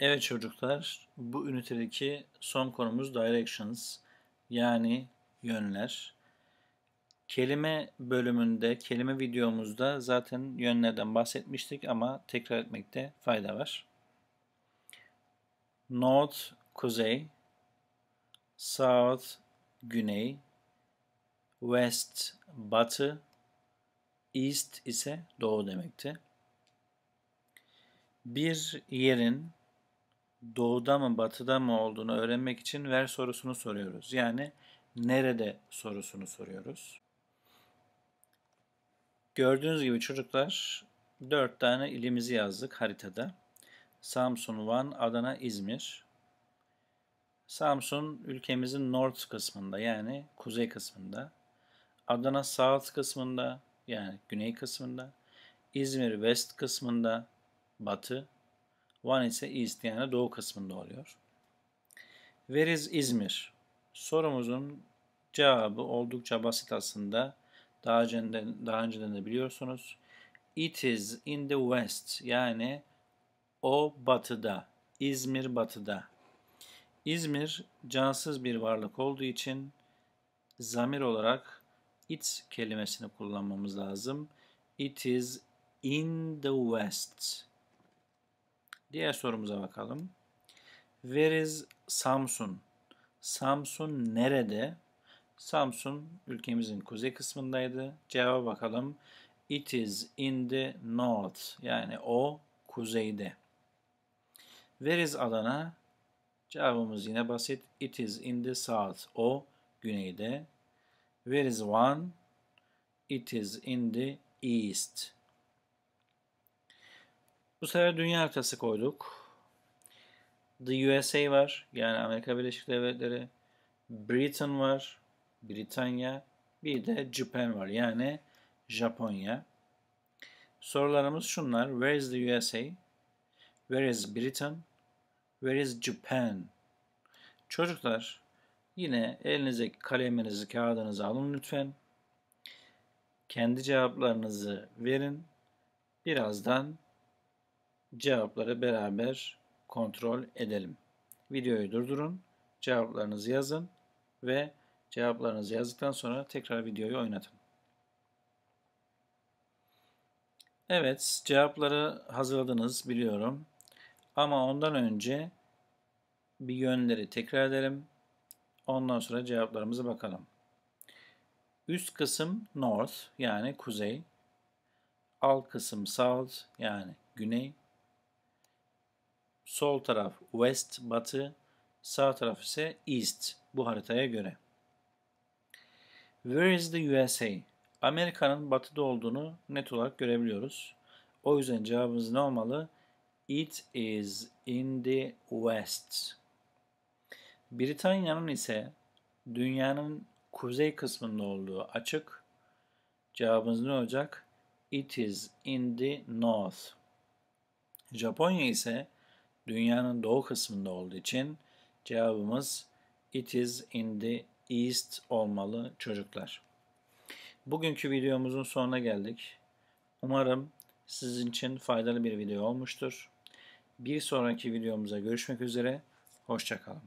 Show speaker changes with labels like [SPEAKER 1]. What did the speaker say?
[SPEAKER 1] Evet çocuklar, bu ünitedeki son konumuz directions yani yönler. Kelime bölümünde, kelime videomuzda zaten yönlerden bahsetmiştik ama tekrar etmekte fayda var. North kuzey, south güney, west batı, east ise doğu demekti. Bir yerin doğuda mı batıda mı olduğunu öğrenmek için ver sorusunu soruyoruz. Yani nerede sorusunu soruyoruz. Gördüğünüz gibi çocuklar dört tane ilimizi yazdık haritada. Samsun, Van, Adana, İzmir. Samsun ülkemizin north kısmında yani kuzey kısmında. Adana south kısmında yani güney kısmında. İzmir west kısmında batı Van ise east yani doğu kısmında oluyor. Veriz İzmir? Sorumuzun cevabı oldukça basit aslında. Daha önceden, daha önceden de biliyorsunuz. It is in the west yani o batıda. İzmir batıda. İzmir cansız bir varlık olduğu için zamir olarak it kelimesini kullanmamız lazım. It is in the west. Diğer sorumuza bakalım. Where is Samsun? Samsun nerede? Samsun ülkemizin kuzey kısmındaydı. Cevaba bakalım. It is in the north. Yani o kuzeyde. Where is Adana? Cevabımız yine basit. It is in the south. O güneyde. Where is Van? It is in the east. Bu sefer dünya haritası koyduk. The USA var. Yani Amerika Birleşik Devletleri. Britain var. Britanya. Bir de Japan var. Yani Japonya. Sorularımız şunlar. Where is the USA? Where is Britain? Where is Japan? Çocuklar yine elinizdeki kaleminizi, kağıdınızı alın lütfen. Kendi cevaplarınızı verin. Birazdan cevapları beraber kontrol edelim. Videoyu durdurun, cevaplarınızı yazın ve cevaplarınızı yazdıktan sonra tekrar videoyu oynatın. Evet, cevapları hazırladınız biliyorum. Ama ondan önce bir yönleri tekrar edelim. Ondan sonra cevaplarımıza bakalım. Üst kısım north yani kuzey. Alt kısım south yani güney. Sol taraf west, batı, sağ taraf ise east bu haritaya göre. Where is the USA? Amerika'nın batıda olduğunu net olarak görebiliyoruz. O yüzden cevabımız ne olmalı? It is in the west. Britanya'nın ise dünyanın kuzey kısmında olduğu açık. Cevabımız ne olacak? It is in the north. Japonya ise dünyanın doğu kısmında olduğu için cevabımız it is in the east olmalı çocuklar. Bugünkü videomuzun sonuna geldik. Umarım sizin için faydalı bir video olmuştur. Bir sonraki videomuza görüşmek üzere. Hoşçakalın.